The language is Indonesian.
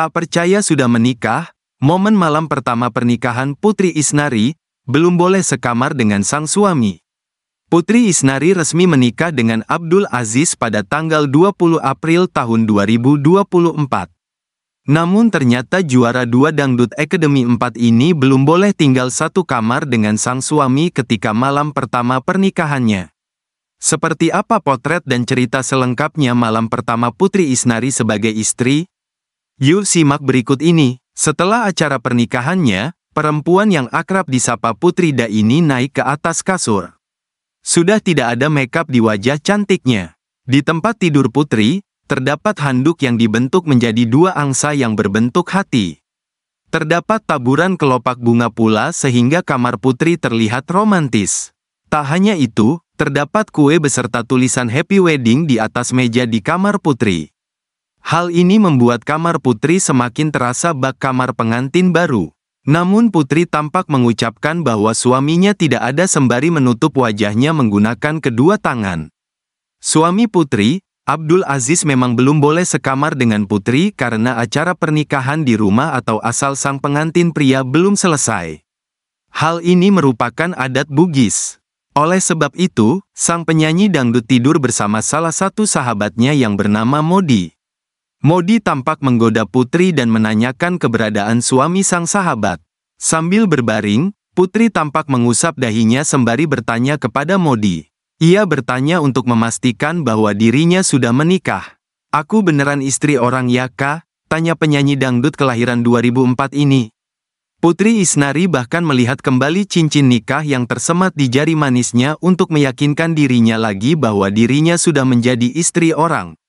Tak percaya sudah menikah, momen malam pertama pernikahan Putri Isnari, belum boleh sekamar dengan sang suami. Putri Isnari resmi menikah dengan Abdul Aziz pada tanggal 20 April tahun 2024. Namun ternyata juara dua Dangdut akademi 4 ini belum boleh tinggal satu kamar dengan sang suami ketika malam pertama pernikahannya. Seperti apa potret dan cerita selengkapnya malam pertama Putri Isnari sebagai istri, Yul simak berikut ini. Setelah acara pernikahannya, perempuan yang akrab disapa Putri Da ini naik ke atas kasur. Sudah tidak ada makeup di wajah cantiknya. Di tempat tidur Putri, terdapat handuk yang dibentuk menjadi dua angsa yang berbentuk hati. Terdapat taburan kelopak bunga pula sehingga kamar Putri terlihat romantis. Tak hanya itu, terdapat kue beserta tulisan Happy Wedding di atas meja di kamar Putri. Hal ini membuat kamar putri semakin terasa bak kamar pengantin baru. Namun putri tampak mengucapkan bahwa suaminya tidak ada sembari menutup wajahnya menggunakan kedua tangan. Suami putri, Abdul Aziz memang belum boleh sekamar dengan putri karena acara pernikahan di rumah atau asal sang pengantin pria belum selesai. Hal ini merupakan adat Bugis. Oleh sebab itu, sang penyanyi dangdut tidur bersama salah satu sahabatnya yang bernama Modi. Modi tampak menggoda Putri dan menanyakan keberadaan suami sang sahabat. Sambil berbaring, Putri tampak mengusap dahinya sembari bertanya kepada Modi. Ia bertanya untuk memastikan bahwa dirinya sudah menikah. Aku beneran istri orang Yaka? Tanya penyanyi dangdut kelahiran 2004 ini. Putri Isnari bahkan melihat kembali cincin nikah yang tersemat di jari manisnya untuk meyakinkan dirinya lagi bahwa dirinya sudah menjadi istri orang.